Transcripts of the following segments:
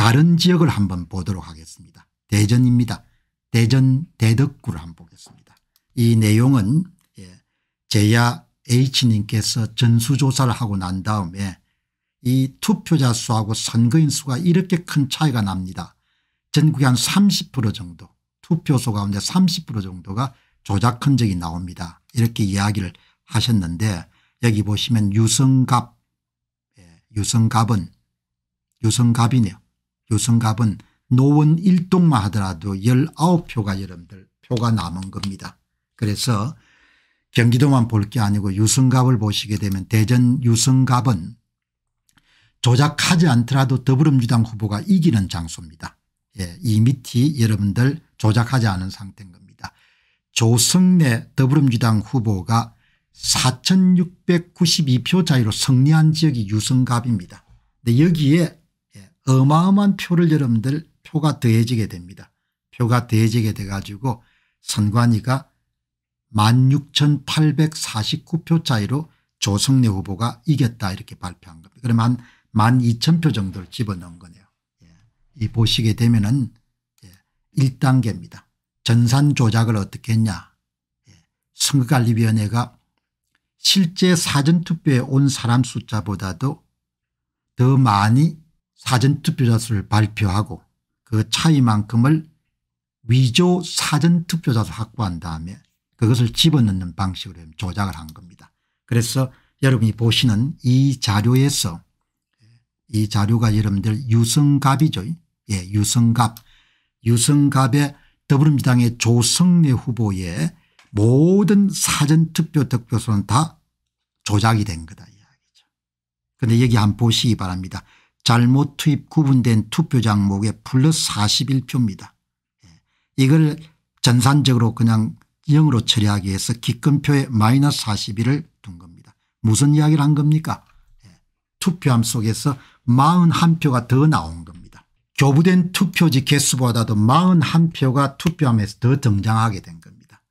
다른 지역을 한번 보도록 하겠습니다. 대전입니다. 대전 대덕구를 한번 보겠습니다. 이 내용은 예, 제야 H님께서 전수조사를 하고 난 다음에 이 투표자 수하고 선거인 수가 이렇게 큰 차이가 납니다. 전국의 한 30% 정도 투표소 가운데 30% 정도가 조작 흔적이 나옵니다. 이렇게 이야기를 하셨는데 여기 보시면 유성갑 예, 유성갑은 유성갑이네요. 유승갑은 노원 1동만 하더라도 19표가 여러분들 표가 남은 겁니다. 그래서 경기도만 볼 게 아니고 유승갑을 보시게 되면 대전 유승갑은 조작하지 않더라도 더불어민주당 후보가 이기는 장소입니다. 예, 이 밑이 여러분들 조작하지 않은 상태인 겁니다. 조승래 더불어민주당 후보가 4692표 차이로 승리한 지역이 유승갑입니다. 근데 여기에 어마어마한 표를 여러분들 표가 더해지게 됩니다. 표가 더해지게 돼가지고 선관위가 16,849표 차이로 조성래 후보가 이겼다 이렇게 발표한 겁니다. 그러면 한 12,000표 정도를 집어넣은 거네요. 예. 이 보시게 되면 은 예. 1단계입니다. 전산 조작을 어떻게 했냐. 예. 선거관리위원회가 실제 사전투표에 온 사람 숫자보다도 더 많이 사전투표자 수를 발표하고 그 차이만큼을 위조 사전투표자 수 확보한 다음에 그것을 집어넣는 방식으로 조작을 한 겁니다. 그래서 여러분이 보시는 이 자료에서 예, 이 자료가 여러분들 유성갑이죠. 예, 유성갑. 유성갑의 더불어민주당의 조성래 후보의 모든 사전투표 득표수는 다 조작이 된 거다 이야기죠. 그런데 여기 안 보시기 바랍니다. 잘못 투입 구분된 투표 장목에 플러스 41표입니다. 예. 이걸 전산적으로 그냥 0으로 처리하기 위해서 기권표에 마이너스 41을 둔 겁니다. 무슨 이야기를 한 겁니까 예. 투표함 속에서 41표가 더 나온 겁니다. 교부된 투표지 개수보다도 41표가 투표함에서 더 등장하게 된 겁니다.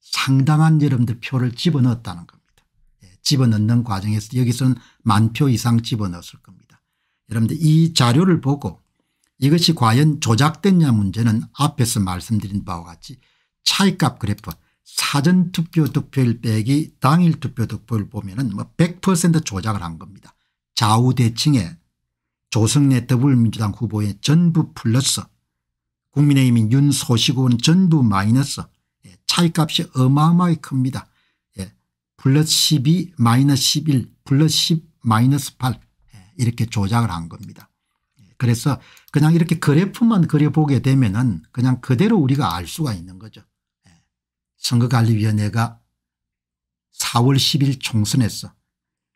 상당한 여러분들 표를 집어넣었다는 겁니다. 예. 집어넣는 과정에서 여기서는 만 표 이상 집어넣었을 겁니다. 여러분들 이 자료를 보고 이것이 과연 조작됐냐 문제는 앞에서 말씀드린 바와 같이 차이값 그래프 사전투표 득표율 빼기 당일 투표 득표율 보면 은100% 뭐 조작을 한 겁니다. 좌우대칭에 조성래 더불민주당 후보의 전부 플러스 국민의힘인 윤소식 의원 전부 마이너스 예, 차이값이 어마어마하게 큽니다. 예, 플러스 12 마이너스 11 플러스 10 마이너스 8 이렇게 조작을 한 겁니다. 그래서 그냥 이렇게 그래프만 그려보게 되면은 그냥 그대로 우리가 알 수가 있는 거죠. 예. 선거관리위원회가 4월 10일 총선에서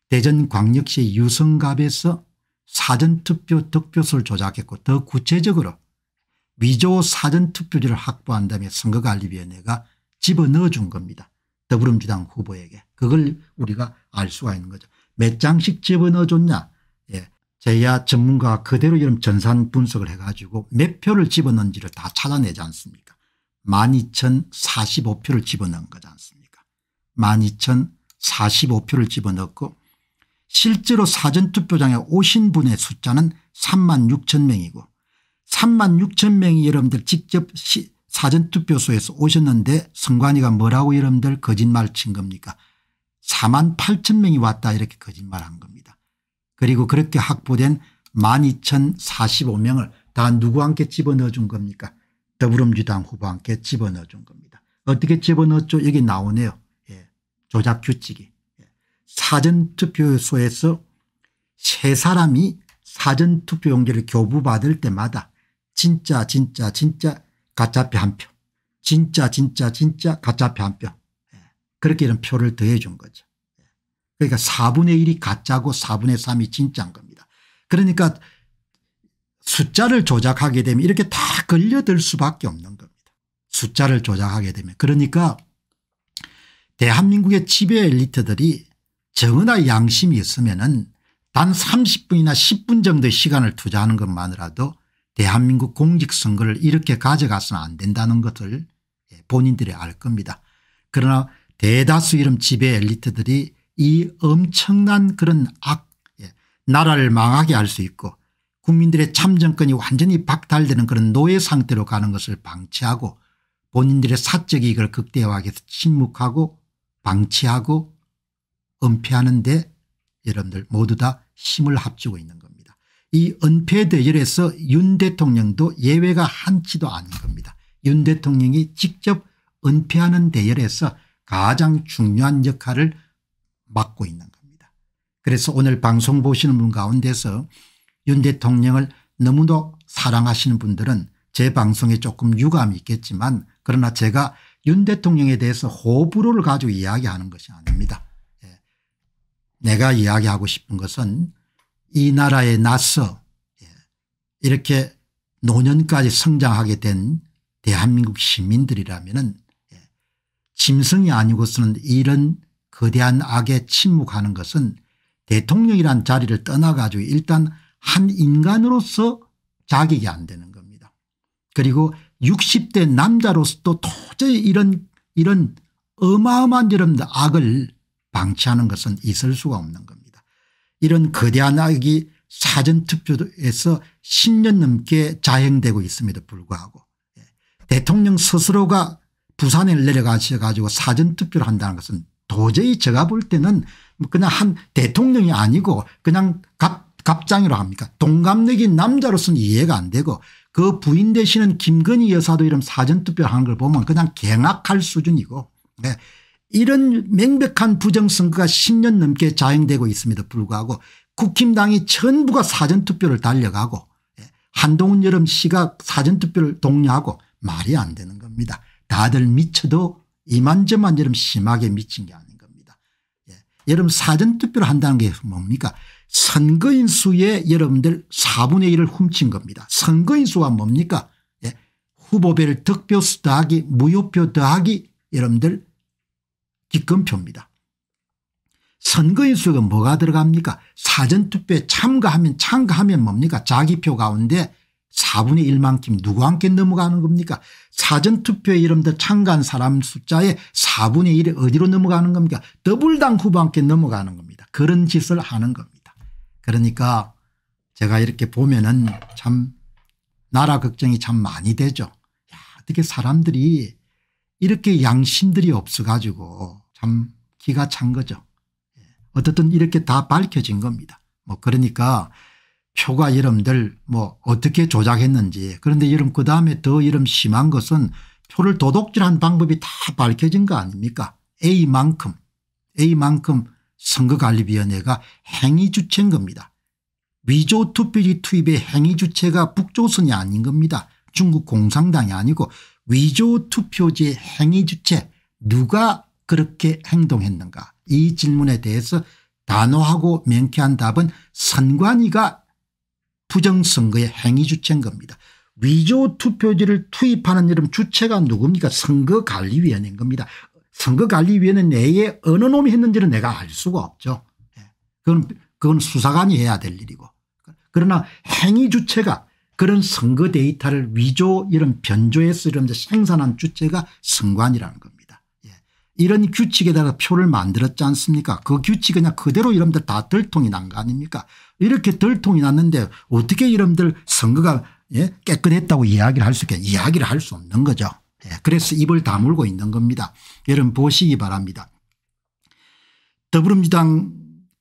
대전광역시 유성갑에서 사전투표 득표수를 조작했고 더 구체적으로 위조 사전투표지를 확보한 다음에 선거관리위원회가 집어넣어 준 겁니다. 더불어민주당 후보에게. 그걸 우리가 알 수가 있는 거죠. 몇 장씩 집어넣어 줬냐 제야 전문가 그대로 이름 전산 분석을 해가지고 몇 표를 집어넣은지를 다 찾아내지 않습니까 12,045표를 집어넣은 거지 않습니까 12,045표를 집어넣고 실제로 사전투표장에 오신 분의 숫자는 3만 6천 명이고 3만 6천 명이 여러분들 직접 사전투표소에서 오셨는데 선관위가 뭐라고 여러분들 거짓말 친 겁니까 4만 8천 명이 왔다 이렇게 거짓말한 겁니다. 그리고 그렇게 확보된 12,045명을 다 누구 한테 집어넣어 준 겁니까 더불어민주당 후보 한테 집어넣어 준 겁니다. 어떻게 집어넣었죠 여기 나오네요. 예. 조작 규칙이. 예. 사전투표소에서 세 사람이 사전투표 용지를 교부받을 때마다 진짜 진짜 진짜 가짜표 한 표. 진짜 진짜 진짜 가짜표 한 표. 예. 그렇게 이런 표를 더해 준 거죠. 그러니까 4분의 1이 가짜고 4분의 3이 진짜인 겁니다. 그러니까 숫자를 조작하게 되면 이렇게 다 걸려들 수밖에 없는 겁니다. 숫자를 조작하게 되면. 그러니까 대한민국의 지배 엘리트들이 정의나 양심이 있으면 은단 30분이나 10분 정도의 시간을 투자하는 것만으로도 대한민국 공직선거를 이렇게 가져가서는 안 된다는 것을 예, 본인들이 알 겁니다. 그러나 대다수 이름 지배 엘리트들이 이 엄청난 그런 악 예, 나라를 망하게 할 수 있고 국민들의 참정권이 완전히 박탈되는 그런 노예 상태로 가는 것을 방치하고 본인들의 사적 이익을 극대화하기 위해서 침묵하고 방치하고 은폐하는데 여러분들 모두 다 힘을 합치고 있는 겁니다. 이 은폐 대열에서 윤 대통령도 예외가 한치도 않은 겁니다. 윤 대통령이 직접 은폐하는 대열에서 가장 중요한 역할을 막고 있는 겁니다. 그래서 오늘 방송 보시는 분 가운데서 윤 대통령을 너무도 사랑하시는 분들은 제 방송에 조금 유감이 있겠지만 그러나 제가 윤 대통령에 대해서 호불호를 가지고 이야기하는 것이 아닙니다. 예. 내가 이야기하고 싶은 것은 이 나라에 나서 예, 이렇게 노년까지 성장하게 된 대한민국 시민들이라면 예, 짐승이 아니고서는 이런 거대한 악에 침묵하는 것은 대통령이란 자리를 떠나가지고 일단 한 인간으로서 자격이 안 되는 겁니다. 그리고 60대 남자로서도 도저히 이런 이런 어마어마한 여러 악을 방치하는 것은 있을 수가 없는 겁니다. 이런 거대한 악이 사전특조에서 10년 넘게 자행되고 있음에도 불구하고 예, 대통령 스스로가 부산에 내려가셔 가지고 사전특조를 한다는 것은 도저히 제가 볼 때는 그냥 한 대통령이 아니고 그냥 갑, 갑장이라 고 합니까 동갑내기 남자로서는 이해가 안 되고 그 부인 되시는 김건희 여사도 이런 사전투표하는 걸 보면 그냥 경악할 수준이고 네. 이런 명백한 부정선거가 10년 넘게 자행되고 있음에도 불구하고 국힘당이 전부가 사전투표를 달려가고 예, 한동훈 여름 씨가 사전투표를 독려하고 말이 안 되는 겁니다. 다들 미쳐도 이만저만처럼 심하게 미친 게 아닌 겁니다. 예. 여러분 사전투표를 한다는 게 뭡니까 선거인 수의 여러분들 4분의 1을 훔친 겁니다. 선거인 수가 뭡니까 예. 후보별 득표 수 더하기 무효표 더하기 여러분들 기권표입니다. 선거인 수가 뭐가 들어갑니까 사전투표에 참가하면 참가하면 뭡니까 자기표 가운데 4분의 1만큼 누구한테 넘어가는 겁니까 사전투표에 이름들 참가한 사람 숫자의 4분의 1이 어디로 넘어가는 겁니까 더블당 후보한테 넘어가는 겁니다 그런 짓을 하는 겁니다 그러니까 제가 이렇게 보면은 참 나라 걱정이 참 많이 되죠 야, 어떻게 사람들이 이렇게 양심들이 없어 가지고 참 기가 찬 거죠 예, 어쨌든 이렇게 다 밝혀진 겁니다 뭐 그러니까 표가 이름들 뭐 어떻게 조작했는지 그런데 이름 그다음에 더 이름 심한 것은 표를 도둑질한 방법이 다 밝혀진 거 아닙니까 A만큼 A만큼 선거관리위원회가 행위주체인 겁니다. 위조투표지 투입의 행위주체가 북조선이 아닌 겁니다. 중국 공산당이 아니고 위조투표지의 행위주체 누가 그렇게 행동했는가 이 질문에 대해서 단호하고 명쾌한 답은 선관위가 부정선거의 행위주체인 겁니다. 위조 투표지를 투입하는 이름 주체가 누굽니까 선거관리위원회인 겁니다. 선거관리위원회 내에 어느 놈이 했는지는 내가 알 수가 없죠. 예. 그건, 그건 수사관이 해야 될 일이고 그러나 행위 주체가 그런 선거 데이터를 위조 이런 변조해서 이런 생산한 주체가 선관이라는 겁니다. 이런 규칙에 따라 표를 만들었지 않습니까 그 규칙 그냥 그대로 이름들 다 들통이 난 거 아닙니까 이렇게 들통이 났는데 어떻게 이름들 선거가 예? 깨끗했다고 이야기를 할 수 있겠냐 이야기를 할 수 없는 거죠 예. 그래서 입을 다물고 있는 겁니다 여러분 보시기 바랍니다 더불어민주당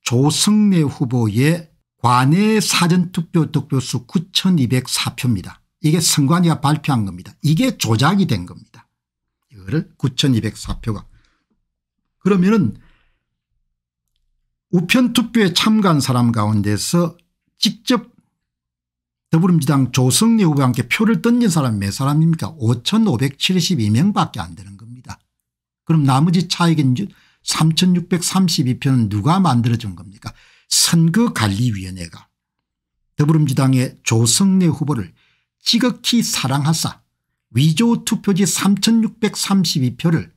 조성래 후보의 관내 사전투표 득표수 9204표입니다. 이게 선관위가 발표한 겁니다. 이게 조작이 된 겁니다. 이거를 9204표가 그러면은 우편 투표에 참가한 사람 가운데서 직접 더불어민주당 조성래 후보와 함께 표를 던진 사람이 몇 사람입니까 5572명 밖에 안 되는 겁니다. 그럼 나머지 차액인 3632표는 누가 만들어준 겁니까 선거관리위원회가 더불어민주당의 조성래 후보를 지극히 사랑하사 위조 투표지 3632표를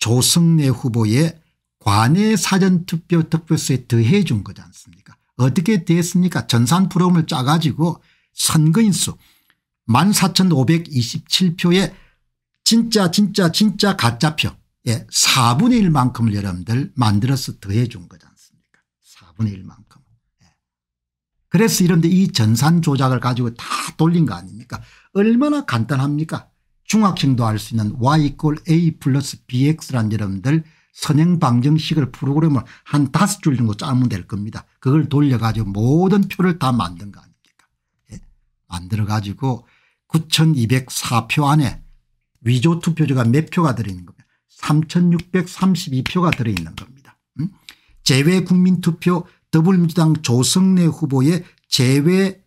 조승래 후보의 관외 사전투표 특별수에 더해 준 거지 않습니까 어떻게 됐습니까 전산 프로그램을 짜가지고 선거인수 14,527표에 진짜 진짜 진짜 가짜표 예, 4분의 1만큼을 여러분들 만들어서 더해 준 거지 않습니까 4분의 1만큼 예. 그래서 이런데 이 전산 조작을 가지고 다 돌린 거 아닙니까 얼마나 간단합니까 중학생도 알 수 있는 y e q a 플러스 bx라는 여러분들 선행방정식을 프로그램을 한 다섯 줄 정도 짜면 될 겁니다. 그걸 돌려가지고 모든 표를 다 만든 거 아닙니까 예. 만들어가지고 9204표 안에 위조투표자가 몇 표가 들어있는 겁니다. 3632표가 들어있는 겁니다. 음? 제외국민투표 더불민주당 조성래 후보의 제외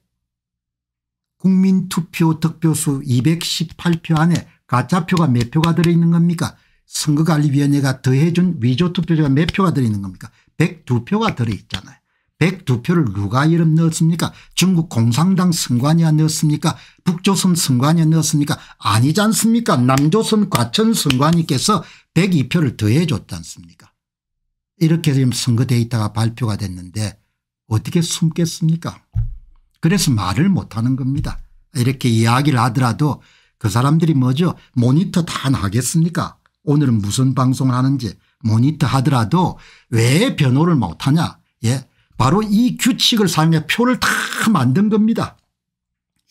국민투표 득표수 218표 안에 가짜표가 몇 표가 들어있는 겁니까 선거관리위원회가 더해준 위조투표자가 몇 표가 들어있는 겁니까 102표가 들어있잖아요. 102표를 누가 이름 넣었습니까 중국 공산당 선관위가 넣었습니까 북조선 선관위가 넣었습니까 아니지 않습니까 남조선 과천 선관위께서 102표를 더해줬지 않습니까 이렇게 지금 선거 데이터가 발표가 됐는데 어떻게 숨겠습니까 그래서 말을 못하는 겁니다. 이렇게 이야기를 하더라도 그 사람들이 뭐죠 모니터 다 나겠습니까 오늘은 무슨 방송을 하는지 모니터 하더라도 왜 변호를 못하냐 예, 바로 이 규칙을 사용해 표를 다 만든 겁니다.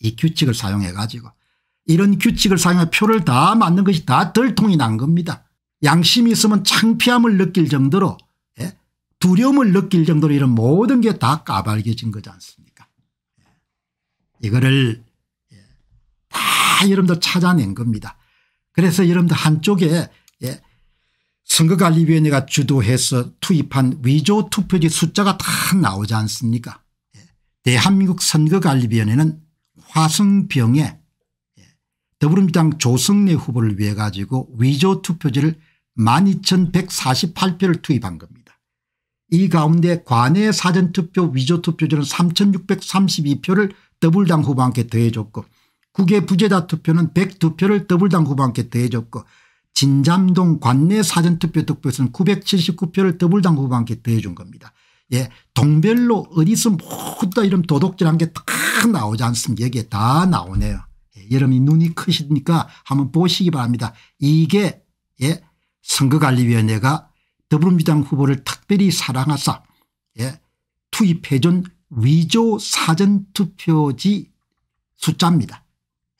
이 규칙을 사용해 가지고 이런 규칙을 사용해 표를 다 만든 것이 다 덜통이 난 겁니다. 양심이 있으면 창피함을 느낄 정도로 예, 두려움을 느낄 정도로 이런 모든 게 다 까발겨진 거지 않습니까 이거를 다 여러분들 찾아낸 겁니다. 그래서 여러분들 한쪽에 예, 선거관리위원회가 주도해서 투입한 위조 투표지 숫자가 다 나오지 않습니까 예. 대한민국 선거관리위원회는 화성병에 예. 더불어민주당 조성래 후보를 위해 가지고 위조 투표지를 12,148표를 투입한 겁니다. 이 가운데 관내 사전투표 위조투표지는 3,632표를 더블당 후보한테 더해줬고 국외 부재자 투표는 102표를 더블당 후보한테 더해줬고 진잠동 관내 사전투표 득표수는 979표를 더블당 후보한테 더해준 겁니다. 예, 동별로 어디서 모두 다 이런 도덕질한게다 나오지 않습니까 여기에 다 나오네요. 예, 여러분이 눈이 크시니까 한번 보시기 바랍니다. 이게 예, 선거관리위원회가 더불어민주당 후보를 특별히 사랑하사 예, 투입해준 위조 사전투표지 숫자입니다.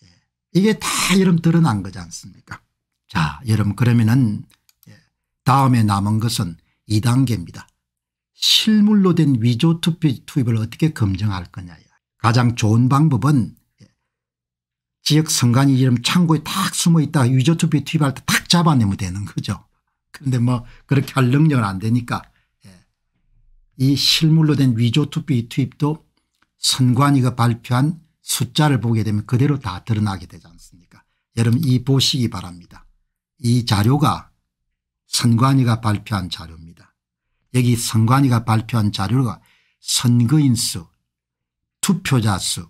예. 이게 다 여러분 드러난 거지 않습니까 자 여러분 그러면은 예, 다음에 남은 것은 2단계입니다. 실물로 된 위조 투표 투입을 어떻게 검증할 거냐. 가장 좋은 방법은 예, 지역 선관위 이름 창고에 딱 숨어 있다 위조 투표 투입할 때딱 잡아내면 되는 거죠. 그런데 뭐 그렇게 할 능력은 안 되니까 이 실물로 된 위조 투표 이 투입도 선관위가 발표한 숫자를 보게 되면 그대로 다 드러나게 되지 않습니까 여러분 이 보시기 바랍니다. 이 자료가 선관위가 발표한 자료입니다. 여기 선관위가 발표한 자료가 선거인 수, 투표자 수,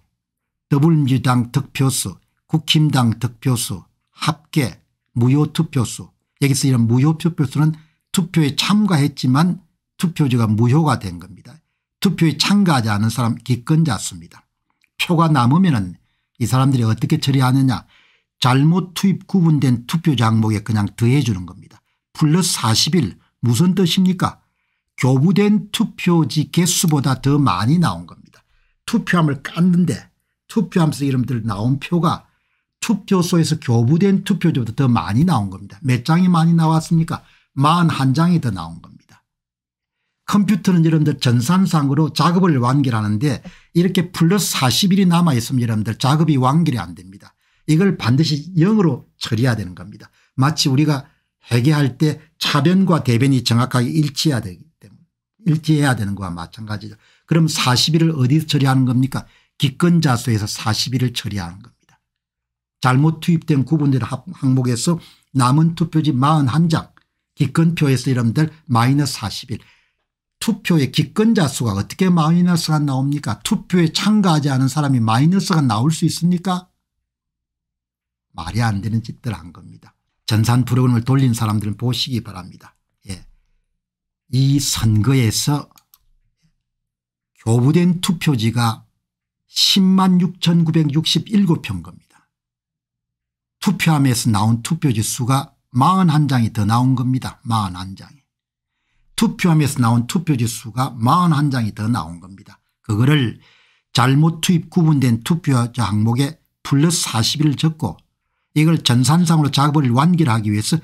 더불민주당 득표수, 국힘당 득표수, 합계, 무효투표수 여기서 이런 무효투표수는 투표에 참가했지만 투표지가 무효가 된 겁니다. 투표에 참가하지 않은 사람 기권자수입니다. 표가 남으면 이 사람들이 어떻게 처리하느냐 잘못 투입 구분된 투표장목에 그냥 더해 주는 겁니다. 플러스 40일 무슨 뜻입니까 교부된 투표지 개수보다 더 많이 나온 겁니다. 투표함을 깠는데 투표함에서 이름들 나온 표가 투표소에서 교부된 투표지보다 더 많이 나온 겁니다. 몇 장이 많이 나왔습니까 41장이 더 나온 겁니다. 컴퓨터는 여러분들 전산상으로 작업을 완결하는데 이렇게 플러스 40일이 남아 있으면 여러분들 작업이 완결이 안 됩니다. 이걸 반드시 0으로 처리해야 되는 겁니다. 마치 우리가 회계할 때 차변과 대변이 정확하게 일치해야 되기 때문에 일치해야 되는 거와 마찬가지죠. 그럼 40일을 어디서 처리하는 겁니까 기권자수에서 40일을 처리하는 겁니다. 잘못 투입된 구분된 항목에서 남은 투표지 41장 기권표에서 여러분들 마이너스 40일 투표의 기권자 수가 어떻게 마이너스가 나옵니까 투표에 참가하지 않은 사람이 마이너스가 나올 수 있습니까 말이 안 되는 짓들 한 겁니다. 전산 프로그램을 돌린 사람들은 보시기 바랍니다. 예. 이 선거에서 교부된 투표지가 10만 6,967평겁니다. 투표함에서 나온 투표지 수가 41장이 더 나온 겁니다. 41장이. 투표함에서 나온 투표지 수가 41장이 더 나온 겁니다. 그거를 잘못 투입 구분된 투표자 항목에 플러스 40을 적고 이걸 전산상으로 작업을 완결하기 위해서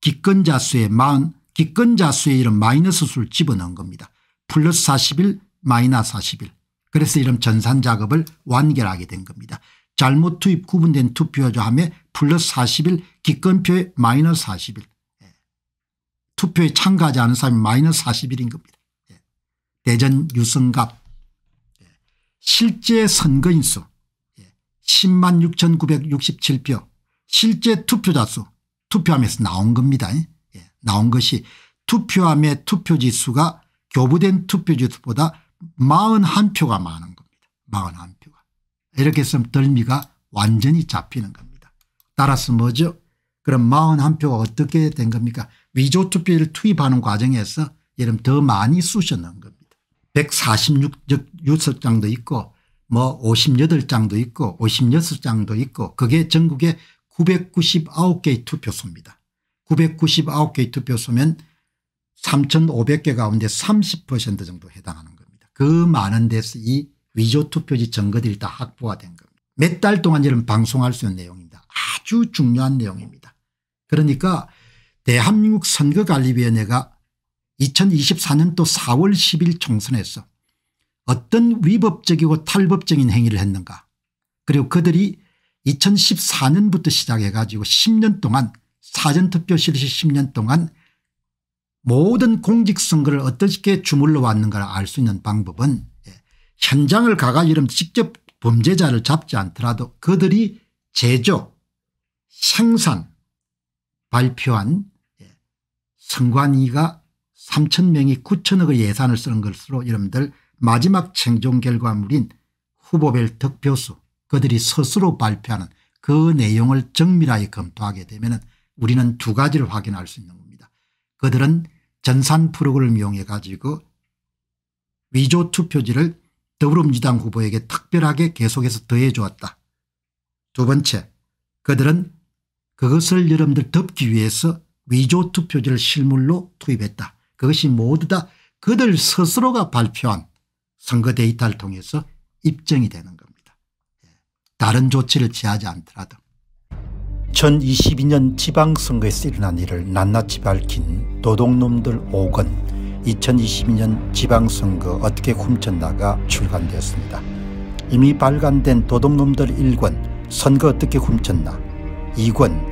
기권자 수의 40 기권자 수의 이런 마이너스 수를 집어넣은 겁니다. 플러스 4 1 마이너스 4 1 그래서 이런 전산 작업을 완결하게 된 겁니다. 잘못 투입 구분된 투표자 함에 플러스 4 1 기권표에 마이너스 4 1 투표에 참가하지 않은 사람이 마이너스 41인 겁니다. 예. 대전 유성갑 예. 실제 선거인수 예. 10만 6,967표 실제 투표자 수 투표함에서 나온 겁니다. 예. 나온 것이 투표함의 투표지수가 교부된 투표지수보다 41표가 많은 겁니다. 41표가. 이렇게 해면 덜미가 완전히 잡히는 겁니다. 따라서 뭐죠? 그럼 41표가 어떻게 된 겁니까? 위조 투표를 투입하는 과정에서 예름더 많이 쑤셨는 겁니다. 146장도 있고 뭐 58장도 있고 56장도 있고 그게 전국에 999개의 투표소입니다. 999개의 투표소면 3500개 가운데 30% 정도 해당하는 겁니다. 그 많은 데서 이 위조 투표지 증거들이 다 확보가 된 겁니다. 몇 달 동안 이런 방송할 수 있는 내용입니다. 아주 중요한 내용입니다. 그러니까 대한민국 선거관리위원회가 2024년도 4월 10일 총선에서 어떤 위법적이고 탈법적인 행위를 했는가 그리고 그들이 2014년부터 시작해 가지고 10년 동안 사전투표 실시 10년 동안 모든 공직선거를 어떻게 주물러 왔는가를 알 수 있는 방법은 예, 현장을 가가 이런 직접 범죄자를 잡지 않더라도 그들이 제조 생산 발표한 선관위가 3천 명이 9천억의 예산을 쓰는 것으로 여러분들 마지막 생존 결과물인 후보별 득표수 그들이 스스로 발표하는 그 내용을 정밀하게 검토하게 되면 우리는 두 가지를 확인할 수 있는 겁니다. 그들은 전산 프로그램을 이용해 가지고 위조 투표지를 더불어민주당 후보에게 특별하게 계속해서 더해 주었다. 두 번째 그들은 그것을 여러분들 덮기 위해서 위조 투표지를 실물로 투입했다. 그것이 모두 다 그들 스스로가 발표한 선거 데이터를 통해서 입증이 되는 겁니다. 예. 다른 조치를 취하지 않더라도. 2022년 지방선거에서 일어난 일을 낱낱이 밝힌 도둑놈들 5권 2022년 지방선거 어떻게 훔쳤나가 출간되었습니다. 이미 발간된 도둑놈들 1권 선거 어떻게 훔쳤나 2권